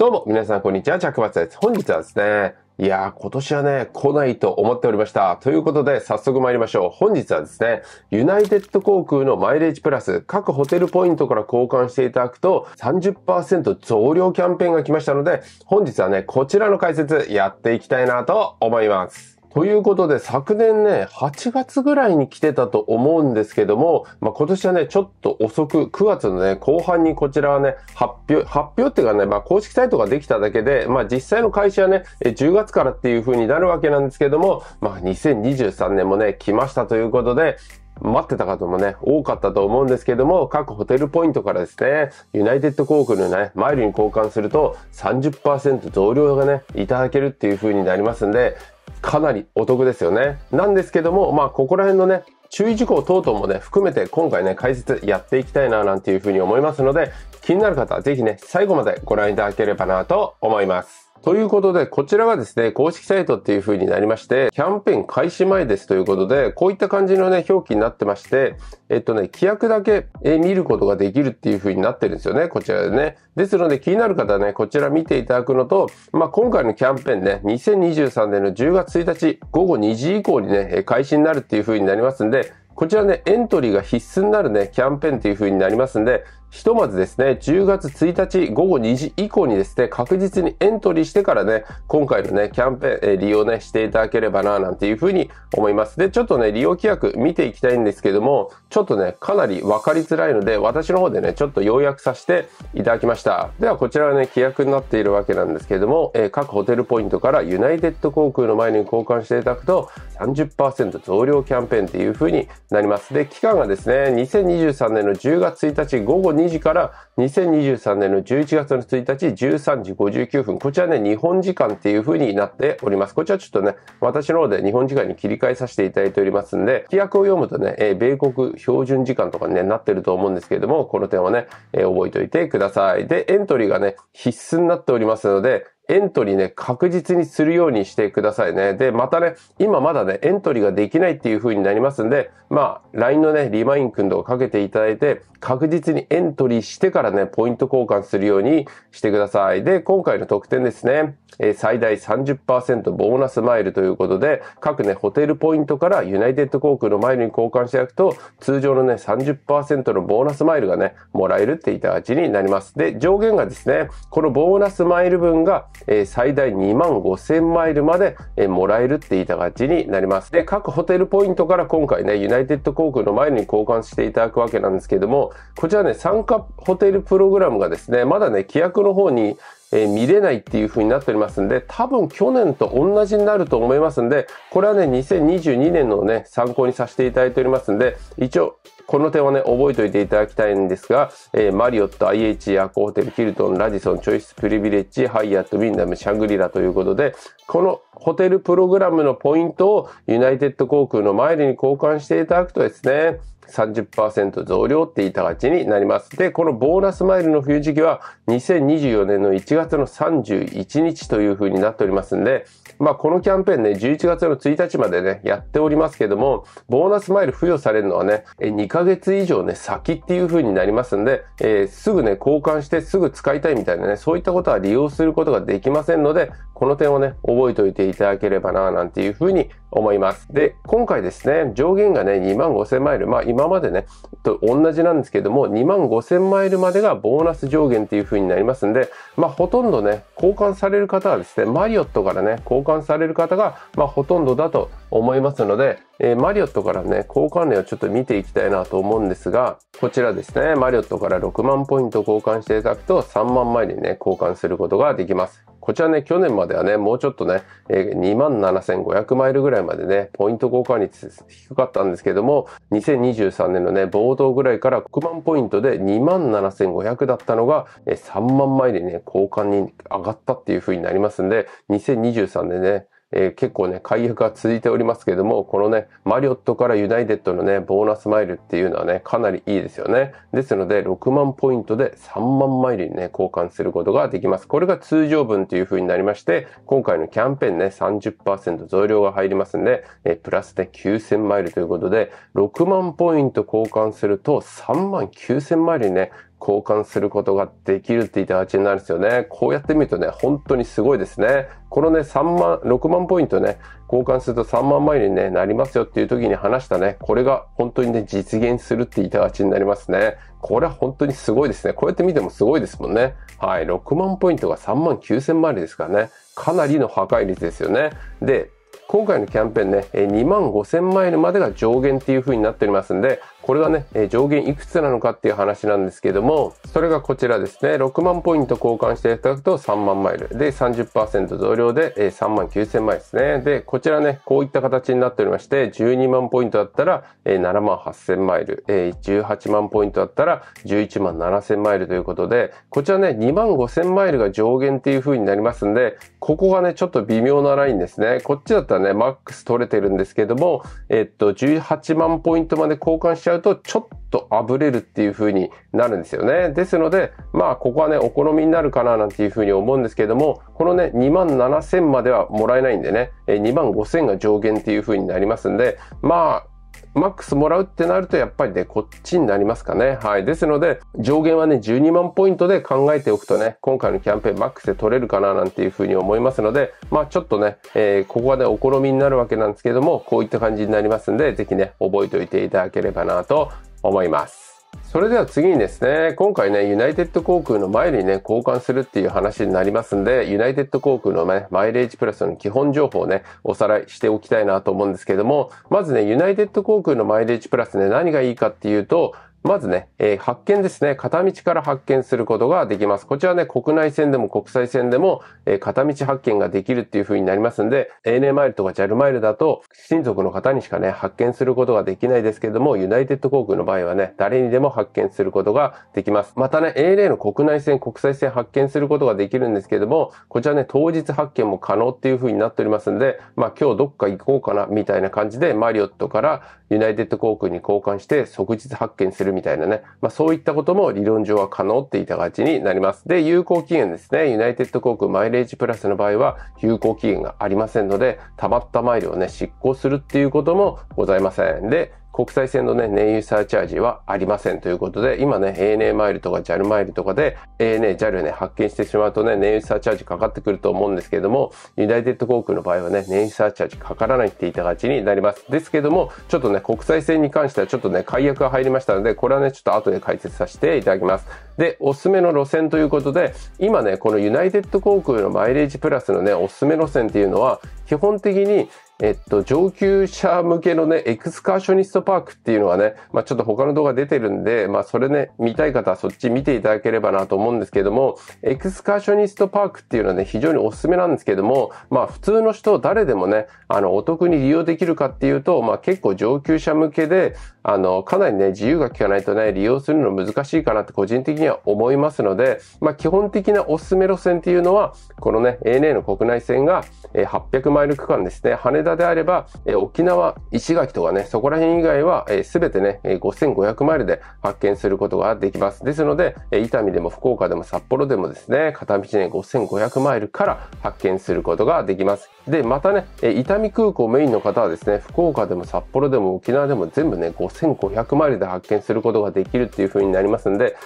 どうも、皆さん、こんにちは。着抜です。本日はですね、いやー、今年はね、来ないと思っておりました。ということで、早速参りましょう。本日はですね、ユナイテッド航空のマイレージプラス、各ホテルポイントから交換していただくと30%増量キャンペーンが来ましたので、本日はね、こちらの解説やっていきたいなと思います。ということで、昨年ね、8月ぐらいに来てたと思うんですけども、まあ、今年はね、ちょっと遅く、9月のね、後半にこちらはね、発表、発表っていうかね、まあ、公式サイトができただけで、まあ、実際の開始はね、10月からっていう風になるわけなんですけども、まあ、2023年もね、来ましたということで、待ってた方もね、多かったと思うんですけども、各ホテルポイントからですね、ユナイテッド航空のね、マイルに交換すると30%増量がね、いただけるっていう風になりますんで、かなりお得ですよね。なんですけども、まあ、ここら辺のね、注意事項等々もね、含めて今回ね、解説やっていきたいな、なんていうふうに思いますので、気になる方はぜひね、最後までご覧いただければなと思います。ということで、こちらがですね、公式サイトっていう風になりまして、キャンペーン開始前ですということで、こういった感じのね、表記になってまして、えっとね、規約だけ見ることができるっていう風になってるんですよね、こちらでね。ですので、気になる方はね、こちら見ていただくのと、まあ、今回のキャンペーンね、2023年の10月1日午後2時以降にね、開始になるっていう風になりますんで、こちらね、エントリーが必須になるね、キャンペーンっていう風になりますんで、ひとまずですね、10月1日午後2時以降にですね、確実にエントリーしてからね、今回のね、キャンペーン、えー、利用ね、していただければな、なんていうふうに思います。で、ちょっとね、利用規約見ていきたいんですけども、ちょっとね、かなりわかりづらいので、私の方でね、ちょっと要約させていただきました。では、こちらはね、規約になっているわけなんですけども、えー、各ホテルポイントからユナイテッド航空の前に交換していただくと30%増量キャンペーンっていうふうになります。で、期間がですね、2023年の10月1日午後2 2時から2023年の11月の1日13時59分。こちらね、日本時間っていう風になっております。こちらちょっとね、私の方で日本時間に切り替えさせていただいておりますんで、規約を読むとね、え米国標準時間とかに、ね、なってると思うんですけれども、この点はね、え覚えておいてください。で、エントリーがね、必須になっておりますので、エントリーね、確実にするようにしてくださいね。で、またね、今まだね、エントリーができないっていう風になりますんで、まあ、LINE のね、リマインくんとかかけていただいて、確実にエントリーしてからね、ポイント交換するようにしてください。で、今回の特典ですね、え最大30%ボーナスマイルということで、各ね、ホテルポイントからユナイテッド航空のマイルに交換していただくと、通常のね、30%のボーナスマイルがね、もらえるっていった形になります。で、上限がですね、このボーナスマイル分がえ最大2万5000マイルまで、えもらえるって言いたがちになります。で、各ホテルポイントから今回ね、ユナイテッド航空のマイルに交換していただくわけなんですけども、こちらね、参加ホテルプログラムがですね、まだね、規約の方にえー、見れないっていう風になっておりますんで、多分去年と同じになると思いますんで、これはね、2022年のね、参考にさせていただいておりますんで、一応、この点はね、覚えておいていただきたいんですが、えー、マリオット、IH、アコホテル、キルトン、ラジソン、チョイス、プリビレッジ、ハイアット、ウィンダム、シャングリラということで、このホテルプログラムのポイントをユナイテッド航空のマイルに交換していただくとですね、30%増量っていった形になります。で、このボーナスマイルの冬時期は2024年の1月の31日というふうになっておりますんで、まあ、このキャンペーンね、11月の1日までね、やっておりますけども、ボーナスマイル付与されるのはね、2ヶ月以上ね、先っていう風になりますんで、えー、すぐね、交換してすぐ使いたいみたいなね、そういったことは利用することができませんので、この点をね、覚えておいていただければな、なんていう風に思います。で、今回ですね、上限がね、2万5000マイル、まあ、今今までね、と同じなんですけども、2万5000マイルまでがボーナス上限っていう風になりますんで、まあ、ほとんどね、交換される方はですね、マリオットからね、交換される方が、まあ、ほとんどだと思いますので、えー、マリオットからね、交換例をちょっと見ていきたいなと思うんですが、こちらですね、マリオットから6万ポイント交換していただくと3万マイルにね、交換することができます。こちらね、去年まではね、もうちょっとね、27,500マイルぐらいまでね、ポイント交換率低かったんですけども、2023年のね、冒頭ぐらいから6万ポイントで27,500だったのが、3万マイルにね、交換に上がったっていう風になりますんで、2023年ね、えー、結構ね、解約が続いておりますけれども、このね、マリオットからユナイテッドのね、ボーナスマイルっていうのはね、かなりいいですよね。ですので、6万ポイントで3万マイルにね、交換することができます。これが通常分という風になりまして、今回のキャンペーンね、30%増量が入りますんで、えー、プラスで、9000マイルということで、6万ポイント交換すると3万9000マイルにね、交換することができるって言った形になるんですよね。こうやって見るとね、本当にすごいですね。このね、3万、6万ポイントね、交換すると3万マイルに、なりますよっていう時に話したね、これが本当にね、実現するって言いた形になりますね。これは本当にすごいですね。こうやって見てもすごいですもんね。はい、6万ポイントが3万9000マイルですからね。かなりの破壊率ですよね。で、今回のキャンペーンね、2万5000マイルまでが上限っていう風になっておりますんで、これがね、上限いくつなのかっていう話なんですけども、それがこちらですね。6万ポイント交換していただくと3万マイル。で、30%増量で、3万9000マイルですね。で、こちらね、こういった形になっておりまして、12万ポイントだったら、7万8000マイル。18万ポイントだったら11万7000マイルということで、こちらね、2万5000マイルが上限っていう風になりますんで、ここがね、ちょっと微妙なラインですね。こっちだったらね、マックス取れてるんですけども、えっと、18万ポイントまで交換しちゃうとちょっとあぶれるっていう風になるんですよね。ですので、まあここはね、お好みになるかななんていう風に思うんですけれども、このね、2万7000まではもらえないんでね、2万5000が上限っていう風になりますんで、まあマックスもらうってなると、やっぱりね、こっちになりますかね。はい。ですので、上限はね、12万ポイントで考えておくとね、今回のキャンペーンマックスで取れるかななんていうふうに思いますので、まあちょっとね、えー、ここはね、お好みになるわけなんですけども、こういった感じになりますんで、ぜひね、覚えておいていただければなと思います。それでは次にですね、今回ね、ユナイテッド航空のマイルにね、交換するっていう話になりますんで、ユナイテッド航空のね、マイレージプラスの基本情報をね、おさらいしておきたいなと思うんですけども、まずね、ユナイテッド航空のマイレージプラスね、何がいいかっていうと、まずね、えー、発見ですね。片道から発見することができます。こちらね、国内線でも国際線でも、えー、片道発見ができるっていう風になりますんで、ANA マイルとか JAL マイルだと、親族の方にしかね、発見することができないですけども、ユナイテッド航空の場合はね、誰にでも発見することができます。またね、ANA の国内線、国際線発見することができるんですけども、こちらね、当日発見も可能っていう風になっておりますんで、まあ今日どっか行こうかな、みたいな感じで、マリオットからユナイテッド航空に交換して即日発見するるみたいなね、まあ、そういったことも理論上は可能っていた形になります。で、有効期限ですね。ユナイテッド航空マイレージプラスの場合は有効期限がありませんので、溜まったマイルをね、執行するっていうこともございません。で、国際線のね、燃油サーチャージはありませんということで、今ね、ANA マイルとか JAL マイルとかで ANA、JAL ね、発見してしまうとね、燃油サーチャージかかってくると思うんですけれども、ユナイテッド航空の場合はね、燃油サーチャージかからないって言いたがちになります。ですけども、ちょっとね、国際線に関してはちょっとね、解約が入りましたので、これはね、ちょっと後で解説させていただきます。で、おすすめの路線ということで、今ね、このユナイテッド航空のマイレージプラスのね、おすすめ路線っていうのは、基本的にえっと、上級者向けのね、エクスカーショニストパークっていうのはね、まあ、ちょっと他の動画出てるんで、まあ、それね、見たい方はそっち見ていただければなと思うんですけども、エクスカーショニストパークっていうのはね、非常におすすめなんですけども、まあ、普通の人誰でもね、あの、お得に利用できるかっていうと、まあ、結構上級者向けで、あの、かなりね、自由が利かないとね、利用するの難しいかなって個人的には思いますので、まあ、基本的なおすすめ路線っていうのは、このね、ANA の国内線が800マイル区間ですね、羽田であれば、沖縄、石垣とかね、そこら辺以外は、すべてね、5500マイルで発見することができます。ですので、伊丹でも福岡でも札幌でもですね、片道ね、5500マイルから発見することができます。で、またね、伊丹空港メインの方はですね、福岡でも札幌でも沖縄でも全部ね、5 1500マイルで発見することができるっていう風になりますんで、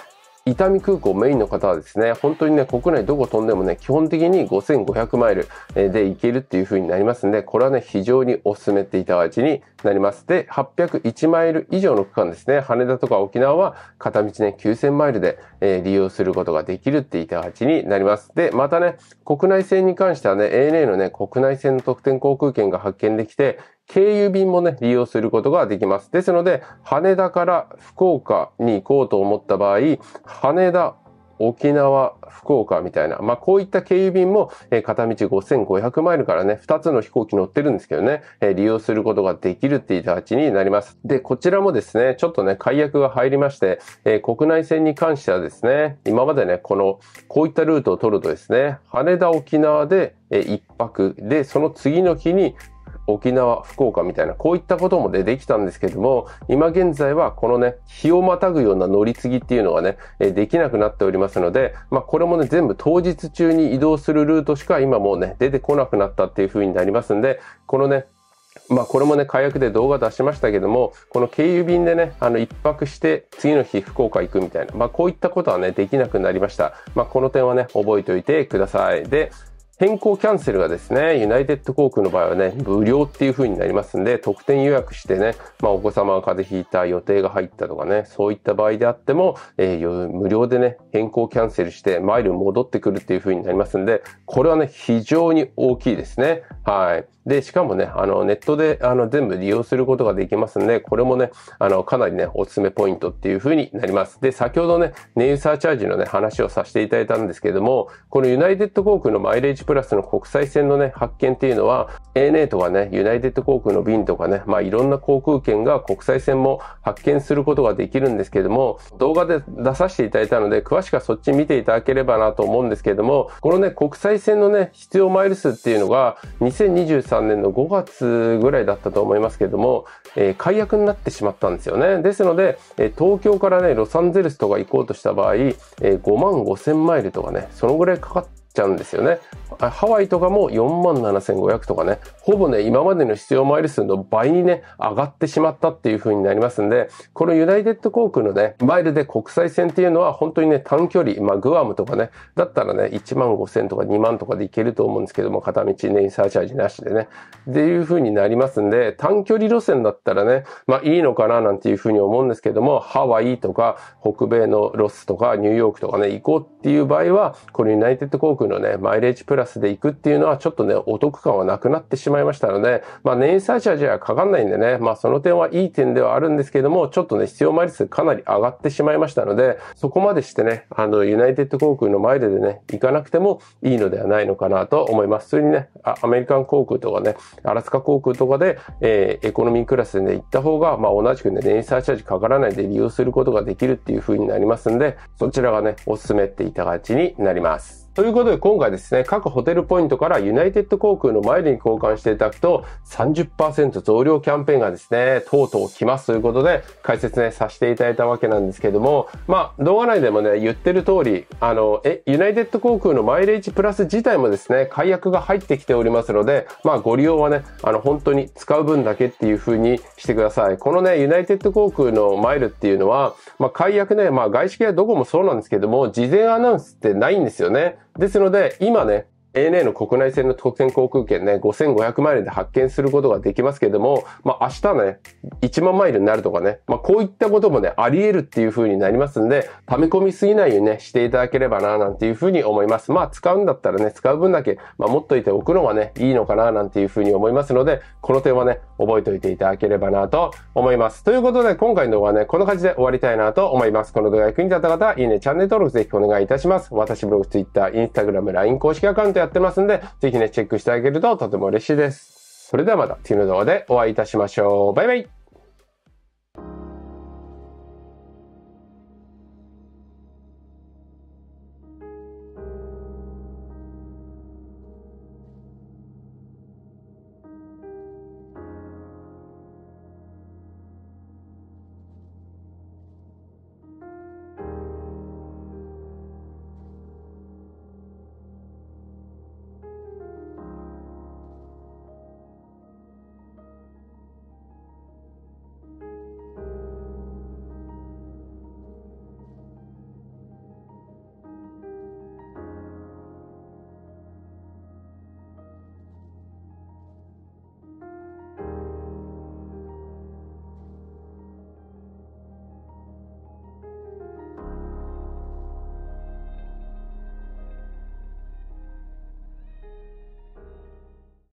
伊丹空港メインの方はですね、本当にね、国内どこ飛んでもね、基本的に5500マイルで行けるっていう風になりますんで、これはね、非常にお勧めっていただきになります。で、801マイル以上の区間ですね、羽田とか沖縄は片道ね、9000マイルで、えー、利用することができるっていただきになります。で、またね、国内線に関してはね、ANA のね、国内線の特典航空券が発券できて、経由便もね、利用することができます。ですので、羽田から福岡に行こうと思った場合、羽田、沖縄、福岡みたいな。まあ、こういった経由便も、え片道5500マイルからね、2つの飛行機乗ってるんですけどね、え利用することができるっていう形になります。で、こちらもですね、ちょっとね、解約が入りまして、え国内線に関してはですね、今までね、この、こういったルートを取るとですね、羽田、沖縄で、え1泊で、その次の日に沖縄、福岡みたいな、こういったことも出できたんですけども、今現在はこのね、日をまたぐような乗り継ぎっていうのがね、えできなくなっておりますので、まあこれもね、全部当日中に移動するルートしか今もうね、出てこなくなったっていう風になりますんで、このね、まあこれもね、火薬で動画出しましたけども、この経由便でね、あの一泊して次の日福岡行くみたいな、まあこういったことはね、できなくなりました。まあこの点はね、覚えておいてください。で、変更キャンセルがですね、ユナイテッド航空の場合はね、無料っていう風になりますんで、特典予約してね、まあお子様が風邪ひいた予定が入ったとかね、そういった場合であっても、えー、無料でね、変更キャンセルしてマイル戻ってくるっていう風になりますんで、これはね、非常に大きいですね。はい。で、しかもね、あの、ネットで、あの、全部利用することができますんで、これもね、あの、かなりね、おすすめポイントっていう風になります。で、先ほどね、イルサーチャージのね、話をさせていただいたんですけども、このユナイテッド航空のマイレージプラスの国際線のね、発見っていうのは、ANA とかね、ユナイテッド航空の便とかね、まあ、いろんな航空券が国際線も発見することができるんですけども、動画で出させていただいたので、詳しくはそっち見ていただければなと思うんですけども、このね、国際線のね、必要マイル数っていうのが、2023 2023年の5月ぐらいだったと思いますけれども、えー、解約になってしまったんですよね。ですので、え東京からね、ロサンゼルスとか行こうとした場合、え5万5千マイルとかね、そのぐらいかかってちゃうんですよね。ハワイとかも4万7500とかね、ほぼね、今までの必要マイル数の倍にね、上がってしまったっていう風になりますんで、このユナイテッド航空のね、マイルで国際線っていうのは本当にね、短距離、まあ、グアムとかね、だったらね、1万5000とか2万とかで行けると思うんですけども、片道ね、サーチャージなしでね、っていう風になりますんで、短距離路線だったらね、まあいいのかななんていう風に思うんですけども、ハワイとか北米のロスとかニューヨークとかね、行こうっていう場合は、このユナイテッド航空のね、マイレージプラスで行くっていうのはちょっとね、お得感はなくなってしまいましたので、まあ年サーチャージはかかんないんでね、まあその点はいい点ではあるんですけども、ちょっとね、必要マイル数かなり上がってしまいましたので、そこまでしてね、あの、ユナイテッド航空のマイルでね、行かなくてもいいのではないのかなと思います。それにね、アメリカン航空とかね、アラスカ航空とかで、えー、エコノミークラスで、ね、行った方が、まあ同じくね、年サーチャージかからないで利用することができるっていう風になりますんで、そちらがね、おすすめっていたがちになります。ということで今回ですね、各ホテルポイントからユナイテッド航空のマイルに交換していただくと30%増量キャンペーンがですね、とうとう来ますということで解説ね、させていただいたわけなんですけども、まあ動画内でもね、言ってる通り、あの、え、ユナイテッド航空のマイレージプラス自体もですね、解約が入ってきておりますので、まあご利用はね、あの本当に使う分だけっていうふうにしてください。このね、ユナイテッド航空のマイルっていうのは、まあ解約ね、まあ外資系はどこもそうなんですけども、事前アナウンスってないんですよね。ですので、今ね、ANA の国内線の特典航空券ね、5500マイルで発券することができますけれども、まあ明日ね、1万マイルになるとかね、まあこういったこともね、あり得るっていう風になりますんで、溜め込みすぎないようにね、していただければな、なんていう風に思います。まあ使うんだったらね、使う分だけ、まあ持っといておくのがね、いいのかな、なんていう風に思いますので、この点はね、覚えておいていただければな、と思います。ということで、今回の動画はね、この感じで終わりたいなと思います。この動画が役に立った方、いいね、チャンネル登録ぜひお願いいたします。私ブログ、Twitter、Instagram、LINE 公式アカウントややってますんで、ぜひね、チェックしてあげるととても嬉しいです。それではまた次の動画でお会いいたしましょう。バイバイ